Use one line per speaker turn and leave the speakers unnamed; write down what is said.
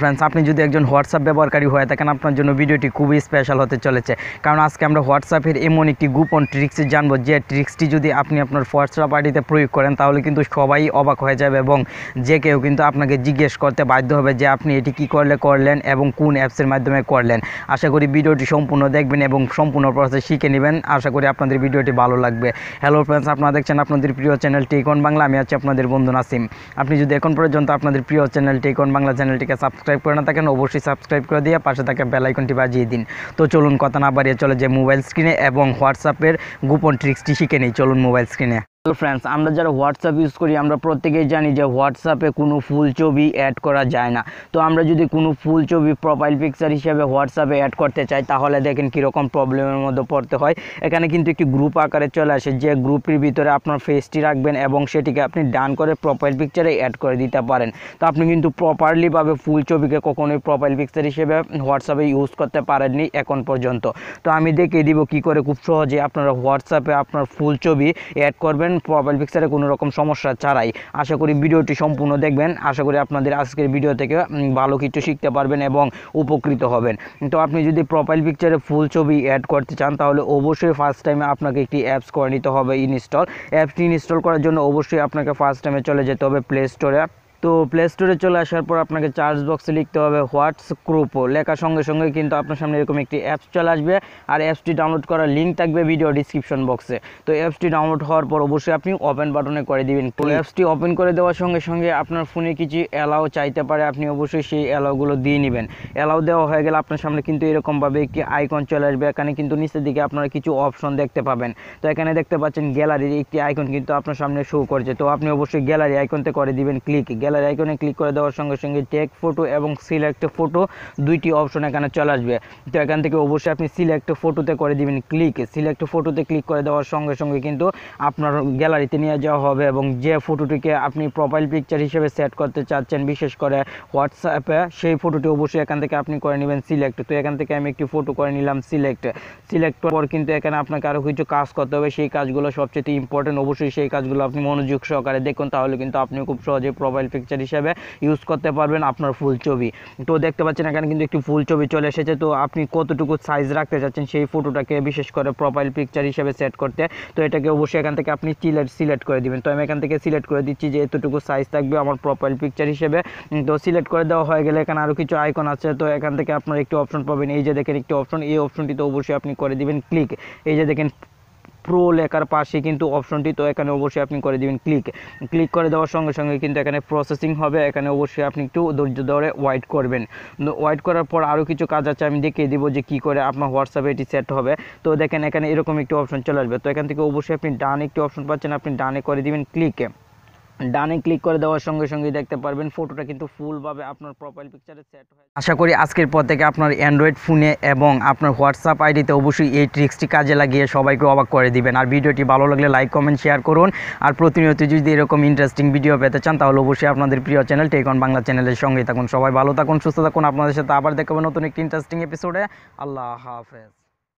friends আপনি যদি একজন হোয়াটসঅ্যাপ ব্যবহারকারী হয়ে থাকেন আপনার জন্য ভিডিওটি খুবই স্পেশাল হতে চলেছে কারণ আজকে আমরা হোয়াটসঅ্যাপের এমন একটি গোপন ট্রিক্স জানবো যে ট্রিক্সটি যদি আপনি আপনার হোয়াটসঅ্যাপ আইডিতে প্রয়োগ করেন তাহলে কিন্তু সবাই অবাক হয়ে যাবে এবং যে কেউ কিন্তু আপনাকে জিজ্ঞেস করতে বাধ্য হবে যে আপনি এটি কি করলে করলেন এবং কোন অ্যাপসের মাধ্যমে করলেন আশা করি ভিডিওটি সম্পূর্ণ দেখবেন এবং সম্পূর্ণ প্রসেস শিখে নেবেন আশা করি আপনাদের ভিডিওটি ভালো লাগবে হ্যালো ফ্রেন্ডস আপনারা দেখছেন আপনাদের প্রিয় চ্যানেল টেকন বাংলা আমি আছি আপনাদের বন্ধু নাসিম আপনি যদি এখন পর্যন্ত আপনাদের প্রিয় চ্যানেল টেকন বাংলা চ্যানেলটিকে সাবস্ক্রাইব সাবস্ক্রাইব করে না থাকেন অবশ্যই সাবস্ক্রাইব করে দিয়ে পাশে থাকা বেলাইকনটি বাজিয়ে দিন তো চলুন কথা না বাড়িয়ে চলে যে মোবাইল স্ক্রিনে এবং হোয়াটসঅ্যাপের গোপন ট্রিক্সটি শিখে নিই চলুন মোবাইল স্ক্রিনে হ্যালো ফ্রেন্ডস আমরা যারা হোয়াটসঅ্যাপ ইউজ করি আমরা প্রত্যেকেই জানি যে হোয়াটসঅ্যাপে কোনো ফুল ছবি অ্যাড করা যায় না তো আমরা যদি কোনো ফুল ছবি প্রোফাইল পিকচার হিসেবে হোয়াটসঅ্যাপে অ্যাড করতে চাই তাহলে দেখেন কীরকম প্রবলেমের মধ্যে পড়তে হয় এখানে কিন্তু একটি গ্রুপ আকারে চলে আসে যে গ্রুপটির ভিতরে আপনার ফেসটি রাখবেন এবং সেটিকে আপনি ডান করে প্রোফাইল পিকচারে অ্যাড করে দিতে পারেন তো আপনি কিন্তু প্রপারলিভাবে ফুল ছবিকে কখনোই প্রোফাইল পিকচার হিসেবে হোয়াটসঅ্যাপে ইউজ করতে পারেননি এখন পর্যন্ত তো আমি দেখিয়ে দিব কি করে খুব সহজে আপনারা হোয়াটসঅ্যাপে আপনার ফুল ছবি অ্যাড করবেন পারেন মোবাইল পিকচারে কোনো রকম সমস্যা ছাড়াই আশা করি ভিডিওটি সম্পূর্ণ দেখবেন আশা করি আপনাদের আজকের ভিডিও থেকে ভালো কিছু শিখতে পারবেন এবং উপকৃত হবেন তো আপনি যদি প্রোফাইল পিকচারে ফুল ছবি অ্যাড করতে চান তাহলে অবশ্যই ফার্স্ট টাইমে আপনাকে একটি অ্যাপস করে নিতে হবে ইনস্টল অ্যাপটি ইনস্টল করার জন্য অবশ্যই আপনাকে ফার্স্ট টাইমে চলে যেতে হবে প্লে স্টোরে তো প্লে স্টোরে চলে আসার পর আপনাকে চার্জ বক্সে লিখতে হবে হোয়াটস ক্রুপো লেখার সঙ্গে সঙ্গে কিন্তু আপনার সামনে এরকম একটি অ্যাপস চলে আসবে আর অ্যাপসটি ডাউনলোড করার লিঙ্ক থাকবে ভিডিও ডিসক্রিপশন বক্সে তো অ্যাপসটি ডাউনলোড হওয়ার পর অবশ্যই আপনি ওপেন বাটনে করে দিবেন অ্যাপসটি ওপেন করে দেওয়ার সঙ্গে সঙ্গে আপনার ফোনে কিছু অ্যালাও চাইতে পারে আপনি অবশ্যই সেই অ্যালাওগুলো দিয়ে নেবেন অ্যালাও দেওয়া হয়ে গেলে আপনার সামনে কিন্তু এরকমভাবে একটি আইকন চলে আসবে এখানে কিন্তু নিচের দিকে আপনারা কিছু অপশন দেখতে পাবেন তো এখানে দেখতে পাচ্ছেন গ্যালারির একটি আইকন কিন্তু আপনার সামনে শো করছে তো আপনি অবশ্যই গ্যালারি আইকনতে করে দিবেন ক্লিক গ্যালারি আইকনে ক্লিক করে দেওয়ার সঙ্গে সঙ্গে টেক ফটো এবং সিলেক্ট ফটো দুইটি অপশন এখানে চলে আসবে তো এখান থেকে অবশ্যই আপনি সিলেক্ট ফটোতে করে দিবেন ক্লিক সিলেক্ট ফটোতে ক্লিক করে দেওয়ার সঙ্গে সঙ্গে কিন্তু আপনার গ্যালারিতে নিয়ে যাওয়া হবে এবং যে ফটোটিকে আপনি প্রোফাইল পিকচার হিসেবে সেট করতে চাচ্ছেন বিশেষ করে হোয়াটসঅ্যাপে সেই ফটোটি অবশ্যই এখান থেকে আপনি করে নেবেন সিলেক্ট তো এখান থেকে আমি একটি ফটো করে নিলাম সিলেক্ট সিলেক্ট পর কিন্তু এখানে আপনাকে আরও কিছু কাজ করতে হবে সেই কাজগুলো সবচেয়ে ইম্পর্টেন্ট অবশ্যই সেই কাজগুলো আপনি মনোযোগ সহকারে দেখুন তাহলে কিন্তু আপনি খুব সহজে প্রোফাইল পিকচার পিকচার হিসাবে ইউজ করতে পারবেন আপনার ফুল ছবি তো দেখতে পাচ্ছেন এখানে কিন্তু একটি ফুল ছবি চলে এসেছে তো আপনি কতটুকু সাইজ রাখতে চাচ্ছেন সেই ফটোটাকে বিশেষ করে প্রোফাইল পিকচার হিসেবে সেট করতে তো এটাকে অবশ্যই এখান থেকে আপনি চিলেট সিলেক্ট করে দিবেন তো আমি এখান থেকে সিলেক্ট করে দিচ্ছি যে এতটুকু সাইজ থাকবে আমার প্রোফাইল পিকচার হিসেবে তো সিলেক্ট করে দেওয়া হয়ে গেলে এখানে আরও কিছু আইকন আছে তো এখান থেকে আপনার একটি অপশন পাবেন এই যে দেখেন একটি অপশন এই অপশনটি তো অবশ্যই আপনি করে দিবেন ক্লিক এই যে দেখেন প্রো লেখার পাশে কিন্তু অপশনটি তো এখানে অবশ্যই আপনি করে দিবেন ক্লিক ক্লিক করে দেওয়ার সঙ্গে সঙ্গে কিন্তু এখানে প্রসেসিং হবে এখানে অবশ্যই আপনি একটু ধৈর্য ধরে ওয়াইট করবেন ওয়াইট করার পর আরও কিছু কাজ আছে আমি দেখিয়ে দিব যে কি করে আপনার হোয়াটসঅ্যাপে এটি সেট হবে তো দেখেন এখানে এরকম একটি অপশন চলে আসবে তো এখান থেকে অবশ্যই আপনি ডান একটি অপশন পাচ্ছেন আপনি ডানে করে দিবেন ক্লিকে ডানে ক্লিক করে দেওয়ার সঙ্গে সঙ্গে দেখতে পারবেন ফটোটা কিন্তু ফুলভাবে আপনার প্রোফাইল পিকচারে সেট হয়ে আশা করি আজকের পর থেকে আপনার অ্যান্ড্রয়েড ফোনে এবং আপনার হোয়াটসঅ্যাপ আইডিতে অবশ্যই এই ট্রিক্সটি কাজে লাগিয়ে সবাইকে অবাক করে দিবেন আর ভিডিওটি ভালো লাগলে লাইক কমেন্ট শেয়ার করুন আর প্রতিনিয়ত যদি এরকম ইন্টারেস্টিং ভিডিও পেতে চান তাহলে অবশ্যই আপনাদের প্রিয় চ্যানেল টেকন বাংলা চ্যানেলের সঙ্গেই থাকুন সবাই ভালো থাকুন সুস্থ থাকুন আপনাদের সাথে আবার দেখাবো নতুন একটি ইন্টারেস্টিং এপিসোডে আল্লাহ হাফেজ